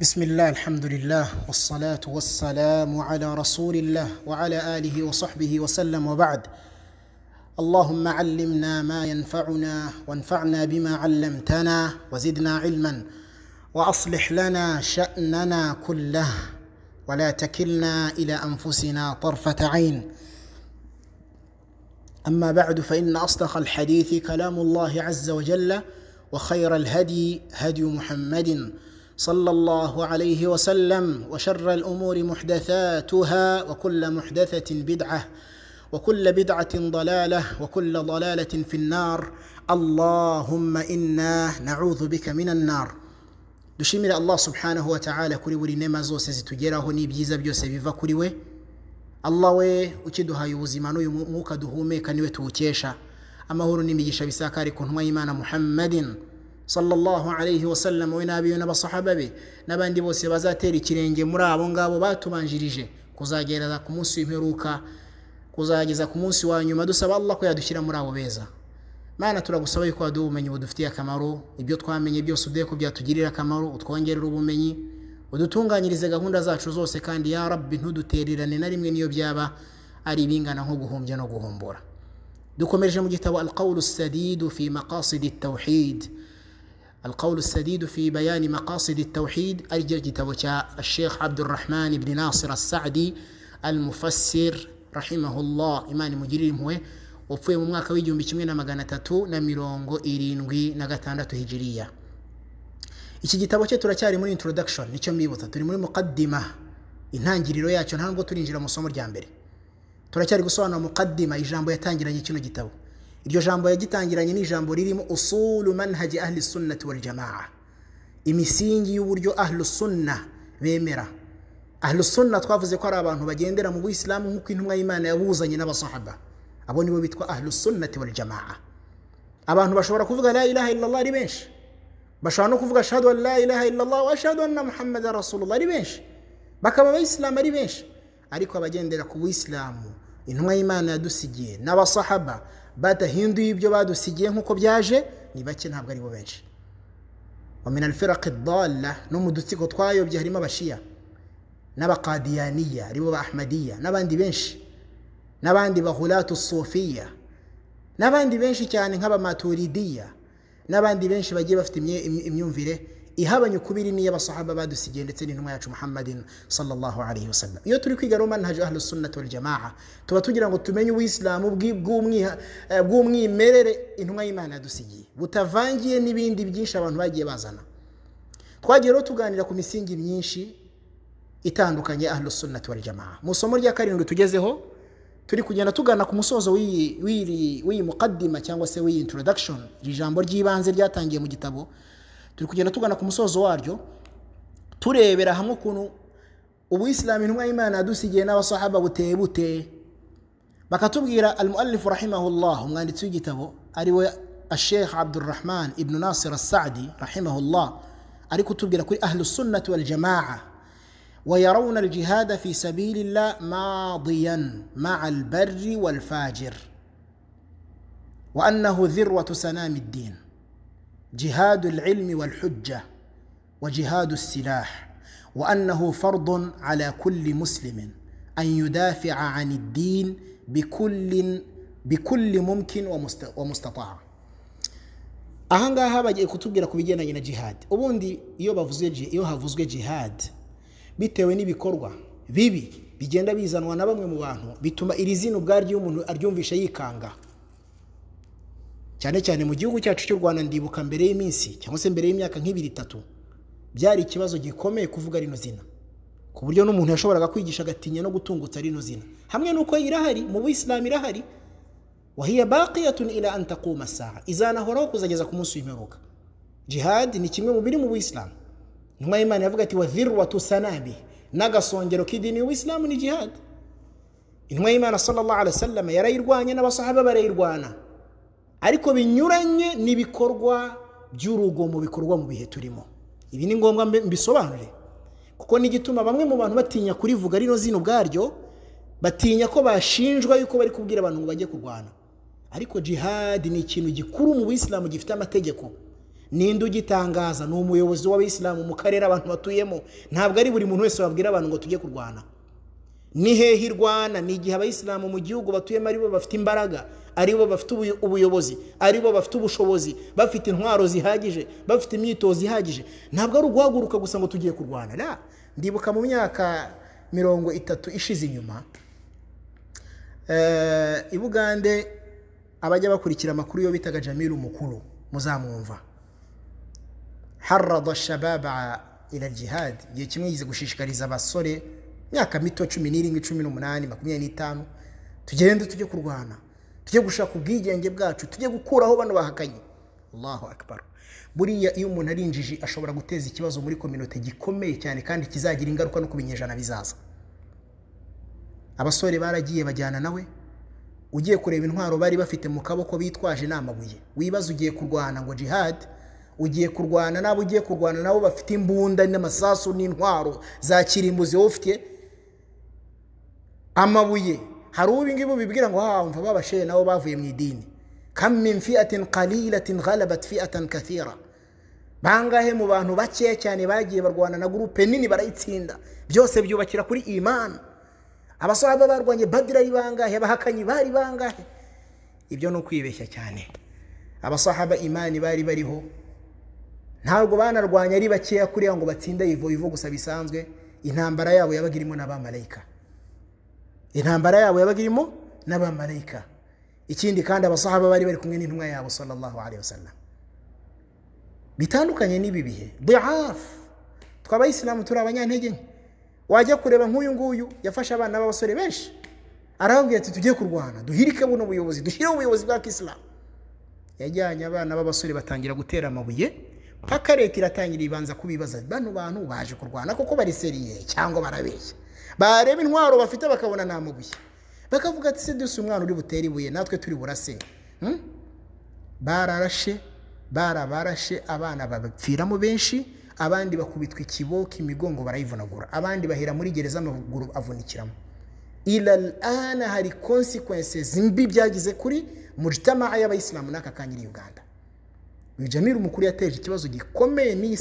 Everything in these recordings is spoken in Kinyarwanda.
بسم الله الحمد لله والصلاة والسلام على رسول الله وعلى آله وصحبه وسلم وبعد اللهم علمنا ما ينفعنا وانفعنا بما علمتنا وزدنا علما وأصلح لنا شأننا كله ولا تكلنا إلى أنفسنا طرفة عين أما بعد فإن أصدق الحديث كلام الله عز وجل وخير الهدي هدي محمد صلى الله عليه وسلم وشر الأمور محدثاتها وكل محدثة بدعة وكل بدعة ضلالة وكل ضلالة في النار اللهم إنا نعوذ بك من النار دشمير الله سبحانه وتعالى كل ولي نمازو سيزتجيره نبجيز بيوسف فكري وي الله وي وكدها يوزمانو يموكدهو ميكاني وتوتيشا أما هورو نمجيش بساكاري كنما إيمان محمدٍ sallallahu alayhi wa sallam we n'abiyo n'abasahaba be n'abandi bose bazatera ikirenge muri abo ngabo batubanjirije kuzagereza ku munsi w'imperuka kuzageza ku munsi wa nyuma dusaba Allah ko yadushyira muri abo beza mana turagusaba yuko waduha ubumenyi budufitiye akamaro ibyo twamenye byose uduhe ko byatugirira akamaro utwongerera ubumenyi udutunganyirize gahunda zacu zose kandi ya rabbi ntudutererane na rimwe niyo byaba ari ibingana nko guhumbya no guhumbura dukomeje mu gitabo alqawlu sadidu fi maqasidi القول السديد في بيان مقاصد التوحيد أرجج توجاء الشيخ عبد الرحمن بن ناصر السعدي المفسر رحمه الله إيمان مجرم هو وفي مواقع ويجون بشمينا مغانا تتو نميرونغو إيرينغي نغتانة هجرية إيش جي توجاء تراتاري من introduction نيشم بيوتا تري من مقدمة إنان جريرو ياتشون هنغو ترينجر مصمر جامبري تراتاري قصوانا مقدمة إجرام بيتانجر نيشنو جي توجاء iryo jambo yagitangiranye n'ijambo ririmo usulu manhaji ahli sunnati wal jamaa imisingi y'uburyo ahlu sunna bemera ahlu sunna twavuze ko ari abantu bagendera mu buyisilamu nk'uko intumwa y'imana yabuzanye n'abasahaba abo nibo bitwa ahlu sunnati wal jamaa abantu bashobora kuvuga la ilaha illallah ari benshi bashobora no kuvuga ashahadu la ilaha illallah wa ashahadu anna muhammada rasulullah ari benshi bakaba abayisilamu ari benshi ariko abagendera ku buyisilamu intumwa y'imana yadusigiye n'abasahaba badahinduye ibyo badusigiye nk'uko byaje ni bake ntabwo ari bo benshi wamena alferake no mu dutsiko twayobye harimo abashiya n'abakadiyaniya aribo ba ahmadiya n'abandi benshi n'abandi bahuratu sofiya n'abandi benshi cyane nk’abamaturidiya n'abandi benshi bagiye bafite imyumvire ihabanye ukubiri n'iy'abasahaba badusigiye ndetse n'intumwa yacu muhammadin sallallahu alaihi wasallam iyo turi kwiga rero manhaji ahlu sunnati wal jamaa tuba tugira ngo tumenye uwisilamu eh, bw'umwimerere intumwa y'imana yadusigiye butavangiye n'ibindi byinshi abantu bagiye bazana twagiye rero tuganira ku misingi myinshi itandukanye ahlu sunnati wal jamaa mu isomo rya karindwi tugezeho turi kugenda tugana ku musozo w'iyi mukaddima cyangwa se w'iyi introduction iri jambo ry'ibanze ryatangiye mu gitabo turi kugenda tugana ku musozo waryo turebera hamwe ukuntu ubuyisilamu intumwa y'imana yadusigiye n'abasahaba buteye bute bakatubwira almualifu rahimahullah umwanditsi w'igitabo ari we ashekh abdurrahman ibnu nasir asadi rahimahullah ari kutubwira kuri ahlu sunnati waljamaa ويرون الجهاد في سبيل الله ماضيا مع البر والفاجر وانه ذروه سنام الدين جهاد العلم والحجة وجهاد السلاح وأنه فرض على كل مسلم أن يدافع عن الدين بكل بكل ممكن ومستطاع aha ngaha bagiye kutubwira ku bigendanye na jihadi ubundi iyo bavuze iyo havuzwe jihadi bitewe n'ibikorwa bibi bigenda bizanwa na bamwe mu bantu bituma iri zina ubwaryo umuntu aryumvisha yikanga cyane cyane mu gihugu cyacu cy'u rwanda ndibuka mbere y'iminsi cyangwa se mbere y'imyaka nk'ibiri itatu byari ikibazo gikomeye kuvuga rino zina ku buryo n'umuntu yashoboraga kwigisha agatinya no gutungutsa rino zina hamwe n'uko irahari mu buyisilamu irahari wahiya baqiyatun ila an taquma saha izanahoraho kuzageza ku munsi w'imperuka jihad ni kimwe mu biri mu buyisilamu intumwa y'imana yavuga ati wa dhirwatu sanabi n'agasongero k'idini y'ubuyisilamu ni jihad intumwa y'imana sallallahu alaihi wasallam yarayirwanya n'abasahaba barayirwana ariko binyuranye n'ibikorwa by'urugomo bikorwa mu bihe turimo ibi ni ngombwa mbisobanure kuko n'igituma bamwe mu bantu batinya kurivuga rino zino ubwaryo batinya ko bashinjwa yuko bari kubwira abantu ngo bajye kurwana ariko jihadi ni ikintu gikuru mu bisilamu gifite amategeko ninde ugitangaza ni umuyobozi w'abisilamu mu karere abantu batuyemo ntabwo ari buri muntu wese wabwira abantu ngo tujye kurwana ni hehe irwana ni igihe abayisilamu mu gihugu batuyemo aribo bafite imbaraga aribo bafite ubuyobozi aribo bafite ubushobozi bafite intwaro zihagije bafite imyitozo ihagije ntabwo ari uguhaguruka gusa ngo tugiye kurwana ndibuka mu myaka mirongo itatu ishize inyuma eh, i bugande abajya bakurikira amakuru yo bitaga jamiru mukuru muzamwumva harada shababa ira igihe kimwe yize gushishikariza abasore myaka mito cumi n'irindwi cumi n'umunani makumyabiri n'itanu tugende tujye kurwana tujye gushaka ubwigenge bwacu tujye gukuraho bano bahakanye allahu akbar buriya iyo umuntu ari injiji ashobora guteza ikibazo muri kominote gikomeye cyane kandi kizagira ingaruka no ku binyejana bizaza abasore baragiye bajyana nawe ugiye kureba intwaro bari bafite mu kaboko bitwaje amabuye wibaza ugiye kurwana ngo jihad ugiye kurwana n'abo ugiye kurwana nabo bafite imbunda n'amasasu n'intwaro za kirimbuzi wowe ufite amabuye hari ubingibi bibwira ngo haha mva babashe nabo bavuye mu idini kamin fiatin qalilati ghalabat fiatan kathira bangahe mu bantu bakeya cyane bagiye barwana na gurupe nini barayitsinda byose byubakira kuri imani abasahaba barwanye badira ari abahakanyi bari bangahe ibyo ni ukwibeshya cyane abasahaba imani bari bariho ntabwo banarwanya ari bakeya kuriya ngo batsinde ivo ivo gusa bisanzwe intambara yabo yabaga irimo n'abamarayika intambara yabo yabaga irimo n'abamarayika ikindi kandi abasahaba bari bari kumwe n'intumwa yabo sallallahu alayhi wasallam bitandukanye n'ibi bihe duhafu twe abayisilamu turi abanyantege nke wajya kureba nk'uyu nguyu yafashe abana b'abasore benshi arababwira ati tujye kurwana duhirike buno buyobozi dushyireho ubuyobozi bwa kisilamu yajyanye abana b'abasore batangira gutera amabuye mpaka leta iratangira ibanza kubibaza bano bantu baje kurwana kuko bariseriye cyangwa barabeshya bareba intwaro bafite bakabona nta mubuye bakavuga ati se duse umwana uri butere ibuye natwe turi burase hmm? bararashe barabarashe abana babapfiramo benshi abandi bakubitwa ikiboko imigongo barayivunagura abandi bahera muri gereza amaguru avunikiramo irarana hari konsekwensi mbi byagize kuri mujitama y'abayisilamu n'aka kanya iri uganda jamira umukuru yateje ikibazo gikomeye n'iyi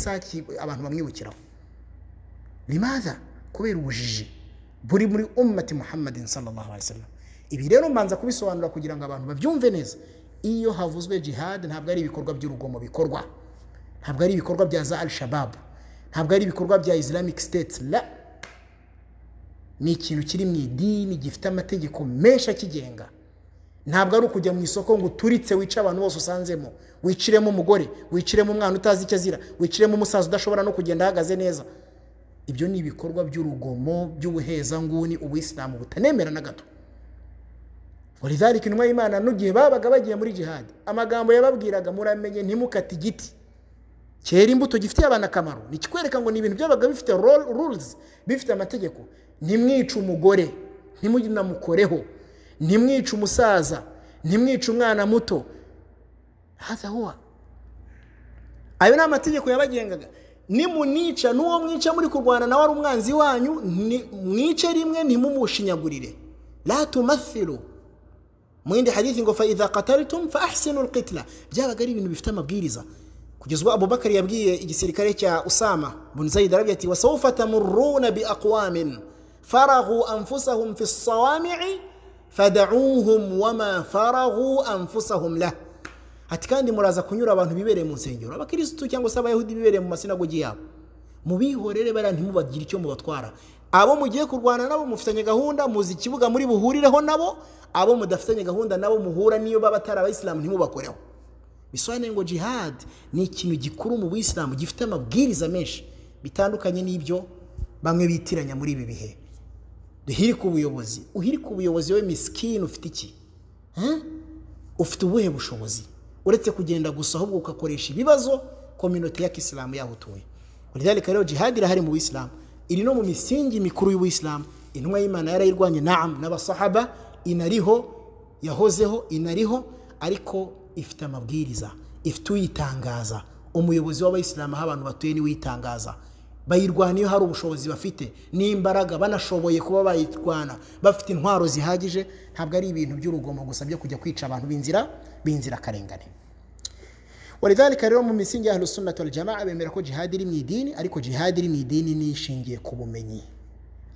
abantu bamwibukiraho rimaza kubera ubujiji buri muri umumati muhammadin sallallahu alayhi wa sallam ibi rero mbanza kubisobanura kugira ngo abantu babyumve neza iyo havuzwe jihad ntabwo ari ibikorwa by'urugomo bikorwa ntabwo ari ibikorwa bya za al shababu ntabwo ari ibikorwa bya islamic state la ni ikintu kiri mu idini gifite amategeko menshi akigenga ntabwo ari ukujya mu isoko ngo uturitse wice abantu bose usanzemo wiciremo umugore wiciremo umwana utazi icyo azira wiciremo umusaza udashobora no kugenda ahagaze neza ibyo ni ibikorwa by'urugomo by'ubuhezanguni ubuyisilamu butanemera na gato warizarika intumwa y'imana n'igihe babaga bagiye muri jihadi amagambo yababwiraga muramenye ntimukate igiti kera imbuto gifitiye abana akamaro ni ngo ni ibintu byabaga bifite ruruzi bifite amategeko ntimwice umugore ntimunamukoreho ntimwice umusaza ntimwice umwana muto hazahuha ayo ni amategeko yabagengaga nimunica n'uwo mwica muri kurwana nawe ari umwanzi wanyu mwice rimwe ntimumushinyagurire latumathiru mu yindi hadithi ngo fa idha qataltum fa ahsinu alqitla byabaga ari ibintu bifite amabwiriza kugeza ubwo abubakari yabwiye igisirikare cya usama bun zayid arabye ati wasawfa tamurruna biaqwamin faraghu anfusahum fi sawami'i fad'uuhum wama faraghu anfusahum lah ati kandi muraza kunyura abantu bibereye mu nsengero abakirisitu cyangwa se abayahudi bibereye mu masinagogi yabo mubihorere bariya ntimubagire icyo mubatwara abo mugiye kurwana nabo mufitanye gahunda muzi ikibuga muri buhurireho nabo abo mudafitanye gahunda nabo muhura niyo baba atari abayisilamu ntimubakoreho bisobanuye ngo jihadi ni ikintu gikuru mu buyisilamu gifite amabwiriza menshi bitandukanye n'ibyo bamwe bitiranya muri ibi bihe duhirike ubuyobozi ku ubuyobozi we misikini ufite iki ufite ubuhe bushobozi uretse kugenda gusa ahubwo ugakoresha ibibazo kominoti ya kisilamu yaho utuye uridarika rero jihadi irahari mu bisilamu iri no mu misingi mikuru y'ubuyisilamu intumwa y'imana yarayirwanye naam n'abasahaba inariho yahozeho inariho ariko ifite amabwiriza ifite uyitangaza umuyobozi w'abayisilamu aho abantu batuye niwitangaza. bayirwana iyo hari ubushobozi bafite n'imbaraga banashoboye kuba bayirwana bafite intwaro zihagije ntabwo ari ibintu by'urugomo gusa byo kujya kwica abantu b'inzira b'inzirakarengane walidhalika rero mu misingi ya ahalusunnati wal bemera ko jihadi iri mu idini ariko jihadi iri mu idini nishingiye ku bumenyi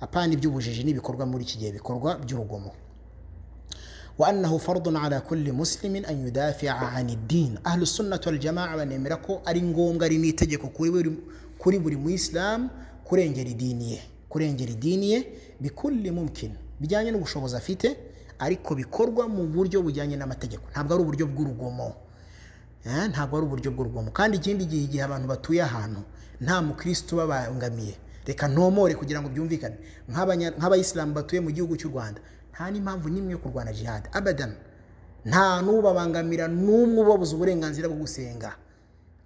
apana iby'ubujiji n'ibikorwa muri iki gihe bikorwa by'urugomo wa annahu fardun ala muslimin an yudafia an idin ahlusunnati banemera ko ari ngombwa ari n'itegeko kuri buri kuri buri muyisilamu kurengera idini ye kurengera idini ye bikurire mumukino bijyanye n'ubushobozi afite ariko bikorwa mu buryo bujyanye n'amategeko ntabwo ari uburyo bw'urugomo eh, ntabwo ari uburyo bw'urugomo kandi ikindi gihe igihe abantu batuye ahantu nta mukirisitu ubabangamiye reka ntomore kugira ngo byumvikane nk'abayisilamu batuye mu gihugu cy'u rwanda nta n'impamvu n'imwe yo kurwana jihad abadana nta n'ubabangamira n'umwe ubabuza uburenganzira bwo gusenga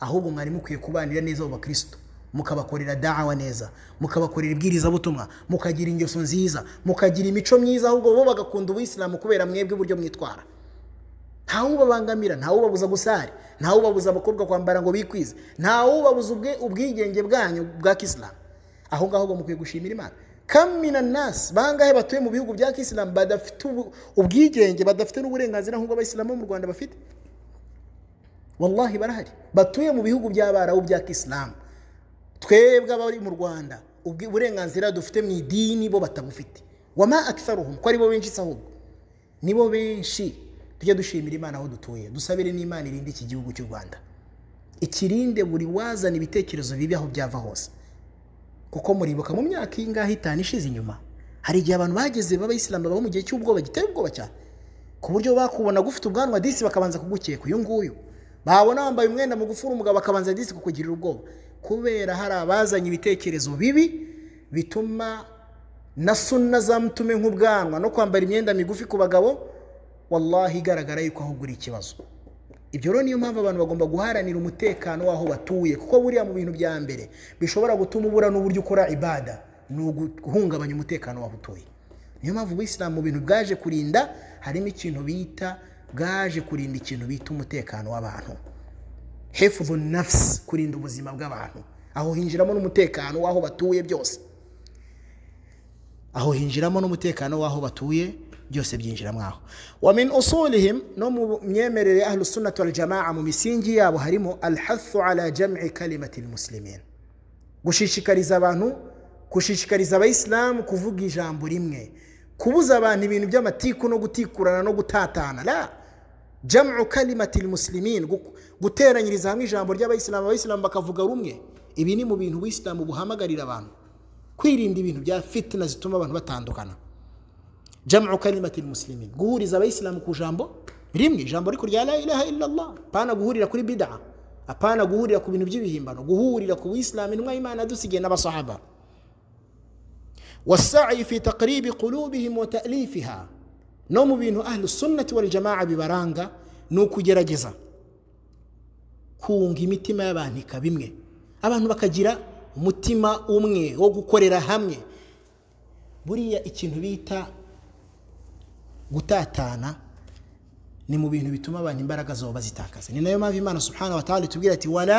ahubwo mwari mukwiye kubanira neza abo bakirisitu mukabakorera dawa neza mukabakorera ibwirizabutumwa mukagira ingeso nziza mukagira imico myiza ahubwo bo bagakunda ubuyisilamu kubera mwebwe uburyo mwitwara ntawubabangamira ntawubabuza gusari ntawubabuza abakobwa kwambara ngo bikwize ntawubabuza ubwigenge bwanyu bwa kisilamu aho ngaho mukwiye gushimira imana kamina nasi bangahe batuye mu bihugu bya kisilamu badafite ubwigenge badafite n'uburenganzira nk'ubwo abayisilamu bo mu rwanda bafite wallahi barahari batuye mu bihugu by'abarabu bya kisilamu twebwe abari mu rwanda uburenganzira dufite mu idini bo batabufite wama akisaruhu ko aribo benshi ahubwo nibo benshi tujya dushimira imana aho dutuye dusabire n'imana irinde iki gihugu cy'u rwanda ikirinde buri wazana ibitekerezo bibi aho byava hose kuko muribuka mu myaka iyi ngaho itanu ishize inyuma hari igihe abantu bageze b'abayisilamu baba mu gihe cy'ubwoba giteye ubwoba cyane ku buryo bakubona gufite ubwanwa disi bakabanza kugukeka uyu nguyu babona wambaye umwenda mugufi uri umugabo akabanza ndetse kukugirira ubwoba kubera hari abazanye ibitekerezo bibi bituma na suna zamutume mutume nk'ubwanwa no kwambara imyenda migufi ku bagabo wallahi igaragara yuko ahubwo uri ikibazo ibyo rero niyo mpamvu abantu bagomba guharanira umutekano w'aho batuye kuko buriya mu bintu bya mbere bishobora gutuma ubura n'uburyo ukora ibada ni uguhungabanya umutekano w'aho utuye niyo mpamvu mu bintu bwaje kurinda harimo ikintu bita bwaje kurinda ikintu bita umutekano w'abantu hefuvu nafusi kurinda ubuzima bw'abantu aho hinjiramo n'umutekano w'aho batuye byose aho hinjiramo n'umutekano w'aho batuye byose byinjiramo aho wa min no mu myemerere ahlu sunnati mu misingi yabo harimo alhathu ala jam'i kalimati almuslimin gushishikariza abantu gushishikariza abayisilamu kuvuga ijambo rimwe kubuza abantu ibintu by'amatiku no gutikurana no gutatana la jamu kalimati muslimin guteranyiriza hamwe ijambo ry'abayisilamu abayisilamu bakavuga rumwe ibi ni mu bintu ubuyisilamu buhamagarira abantu kwirinda ibintu bya fitina zituma abantu batandukana jamu kalimati muslimin guhuriza abayisilamu ku jambo rimwe ijambo riko rya la ilaha illallah pana guhurira kuri bid'a apana guhurira ku bintu by'ibihimbano guhurira ku buyisilamu intumwa y'imana yadusigiye n'abasahaba wasa'i fi taqribi qulubihim wa ta'lifiha no mu bintu ahlu sunnati wal jama'a bibaranga ni ukugerageza kunga imitima y'abantu ikaba imwe abantu bakagira umutima umwe wo gukorera hamwe buriya ikintu bita gutatana ni mu bintu bituma abantu imbaraga zabo bazitakaza ni nayo mpamvu imana subhanahu wa ta'ala itubwira ati wala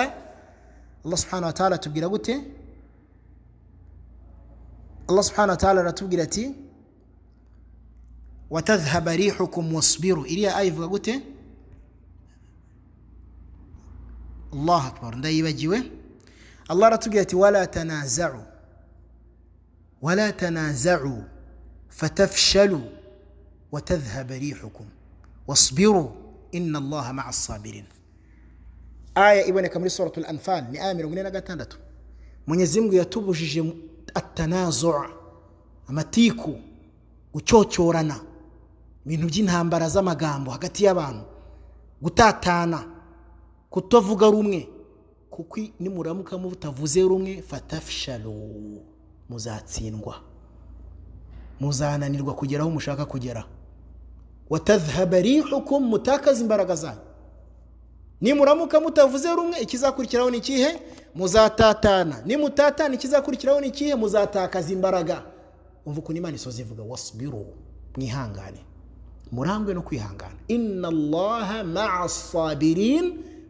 Allah subhanahu wa ta'ala gute Allah subhanahu wa aratubwira ati وتذهب ريحكم واصبروا إليها آية فقلت الله أكبر ندي بجيوه الله رتقيت ولا تنازعوا ولا تنازعوا فتفشلوا وتذهب ريحكم واصبروا إن الله مع الصابرين آية إبنى كمري سورة الأنفال نآمر ونين أغتاندتو من يزمغ يتوبو التنازع amatiku gucyocorana ibintu by'intambara z'amagambo hagati y'abantu gutatana kutavuga rumwe kuko nimuramuka mutavuze rumwe fata fisharo muzatsindwa muzananirwa kugera aho mushaka kugera watazhabarihukum mutakaza imbaraga zanyu nimuramuka mutavuze rumwe ikizakurikiraho ni ikihe muzatatana nimutatana ikizakurikiraho ni ikihe muzatakaza imbaraga umva ukuntu imana isoza ivuga wasubiru mwihangane murangwe no kwihangana inna allaha ma'a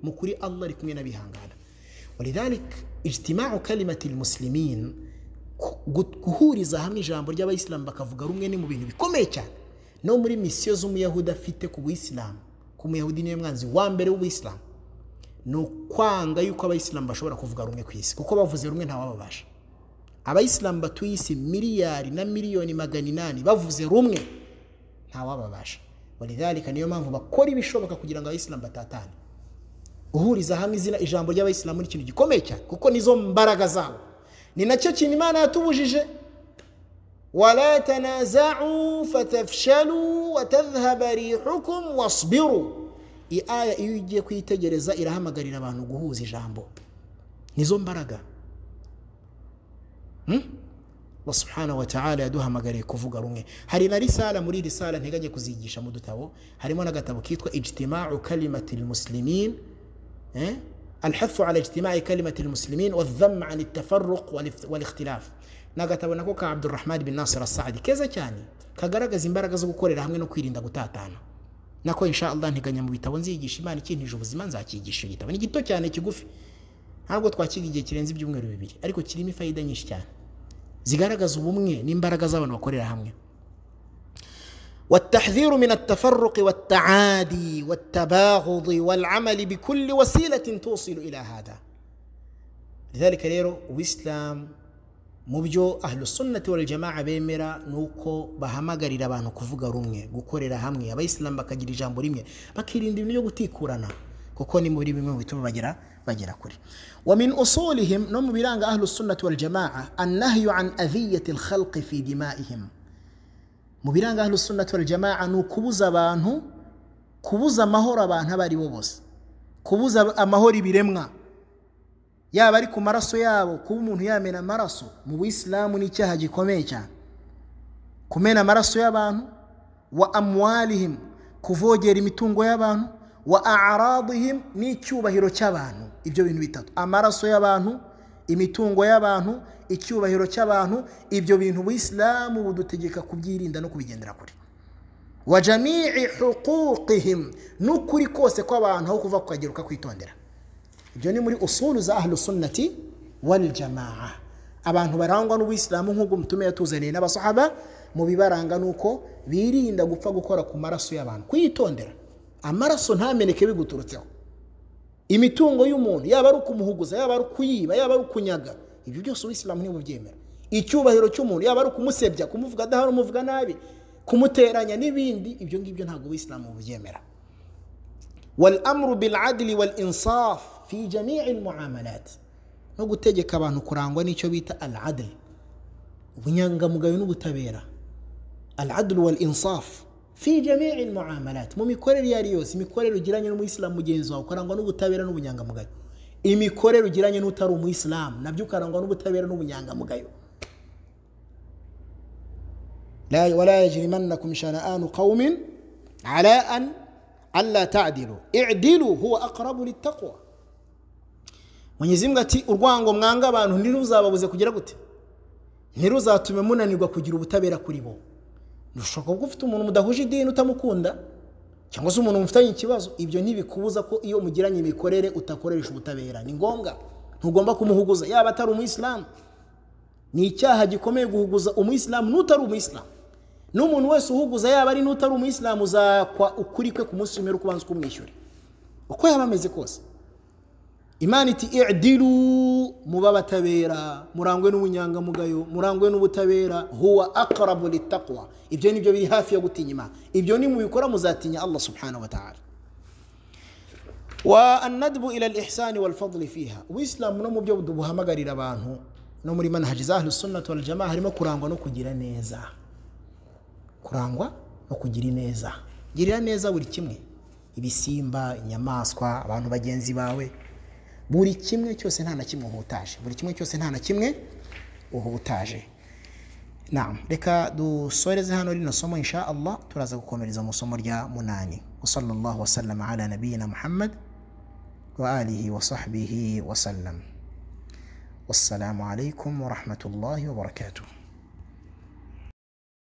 mu kuri allah ari kumwe n'abihangana walidhalik ijtima'u kalimati muslimin guhuriza hamwe ijambo ry'abayisilamu bakavuga rumwe ni mu bintu bikomeye cyane no muri misiyo z'umuyahudi afite ku buyisilamu ku muyahudi niwe mwanzi wa mbere w'ubuyisilamu ni ukwanga yuko abayisilamu bashobora kuvuga rumwe ku isi kuko bavuze rumwe ntawababasha abayisilamu batuye isi miliyari na miliyoni magana inani bavuze rumwe ntawababasha walidhalika niyo mpamvu bakora ibishoboka kugira ngo abayisilamu batatane guhuriza hamwe izina ijambo ry'abayisilamu ni ikintu gikomeye cyane kuko nizo mbaraga zabo ni nacyo kintu imana yatubujije wala tanazau fatafshalu watadhhaba rihukum aya iyo ugiye kuyitegereza irahamagarira abantu guhuza ijambo nizo mbaraga hmm? subhanahu wa ta'ala yaduhamagariye kuvuga rumwe hari na risala muri risala nteganye kuzigisha mu dutabo harimo n'agatabo kitwa ijtimau kalimati lmuslimin الحث على اجتماع كلمة المسلمين والذم عن التفرق والاختلاف n'agatabo nako ka abdurrahman bin nasir keza cyane kagaragaza imbaraga zo gukorera hamwe no kwirinda gutatana nako insha allah nteganya mu bitabo nzigisha imana ikintije ubuzima nzakigisha igitabo ni gito cyane kigufi ntabwo twakiga igihe kirenze ibyumweru bibiri ariko kirimo ifayida nyinshi cyane zigaragaza ubumwe n'imbaraga z'abantu bakorera hamwe min من wataadi والتعادي والتباغض والعمل بكل وسيلة توصل إلى هذا rero ريرو mu byo ahlusunnati waljamaa bemera ni uko bahamagarira abantu kuvuga rumwe gukorera hamwe abayisilamu bakagira ijambo rimwe bakirinda ibintu byo gutikurana kuko ni muri bimwe mu bituma bagira bagera kure wa min usulihim no mu biranga ahlu sunnati waljamaa annahyu an adhiyati al khalqi fi dimaihim mu biranga ahlu sunnati wal jamaa ni ukubuza abantu kubuza amahoro abantu abari bo bose kubuza amahoro ibiremwa yaba ari ku maraso yabo kuba umuntu yamena amaraso mu buyisilamu ni icyaha gikomeye cyane kumena amaraso y'abantu wa amwalihim kuvogera imitungo y'abantu wa aradihim n'icyubahiro cy'abantu ibyo bintu bitatu amaraso y'abantu imitungo y'abantu icyubahiro cy'abantu ibyo bintu ubuyisilamu budutegeka kubyirinda no kubigendera kure wa jami'i n'ukuri kose kw'abantu aho kuva kukagera ukakwitondera ibyo ni muri usuru za ahlu sunnati wal abantu barangwa n'ubuyisilamu nk'ubwo mutume yatuzaniye n'abasahaba mu bibaranga ni uko birinda gupfa gukora ku maraso y'abantu kwitondera amaraso ntameneke biguturutseho imitungo y'umuntu yaba ari ukumuhuguza yaba ari ukuyiba yaba ari ukunyaga ibyo byose uwisilamu ntibubyemera icyubahiro cy'umuntu yaba ari ukumusebya kumuvuga adahari umuvuga nabi kumuteranya n'ibindi ibyo ngibyo ntabwo uwisilamu bubyemera wal amru bil adli wal insaf fi jami'i no gutegeka abantu kurangwa n'icyo bita al ubunyangamugayo n'ubutabera al adli wal fi jami'i muamalat mu mikorere iyo ari yose imikorere ugiranye n'umuyisilamu mugenzi wawe ukarangwa n'ubutabera n'ubunyangamugayo imikorere ugiranye n'utari umuyisilamu nabyo ukarangwa n'ubutabera n'ubunyangamugayo wala yajrimannakum shana'anu qaumin ala an alla ta'dilu i'dilu huwa aqrabu littaqwa Mwenyezi ati urwango mwanga abantu ntiruzababuze kugira gute ntiruzatume munanirwa kugira ubutabera kuri bo ntushobora kuba ufite umuntu mudahuje idini utamukunda cyangwa se umuntu mufitanye ikibazo ibyo ntibikubuza ko iyo mugiranye imikorere utakoresha ubutabera ni ngombwa ntugomba kumuhuguza yaba atari umuyisilamu ni icyaha gikomeye guhuguza umuyisilamu n'utari umuyisilamu n'umuntu wese uhuguza yaba ari n'utari umuyisilamu uzakwa ukuri kwe ku munsi w'imperuka ubanza ukumwishyura uko yaba ameze kose imana iti idiru muba abatabera murangwe n'ubunyangamugayo murangwe n'ubutabera huwa akarabu ritakwa ibyo ni byo biri hafi yo gutinya imana ibyo ni mu bikora muzatinya allah subhanahu wa ta'ala wa anadbu ila al-ihsani wal fiha uwisilamu no mu byo buhamagarira abantu no muri manhaji za sunnati wal harimo kurangwa no kugira neza kurangwa no kugira neza girira neza buri kimwe ibisimba inyamaswa abantu bagenzi bawe buri kimwe cyose nta na kimwe uhutaje buri kimwe cyose nta na kimwe uhutaje naam reka dusoreze hano rino somo insha allah turaza gukomereza mu somo rya munani sallallahu wa sallam ala nabiyina muhammad wa alihi wa sahbihi wa wasallam wassalamu alaikum warahmatullahi wabarakatuh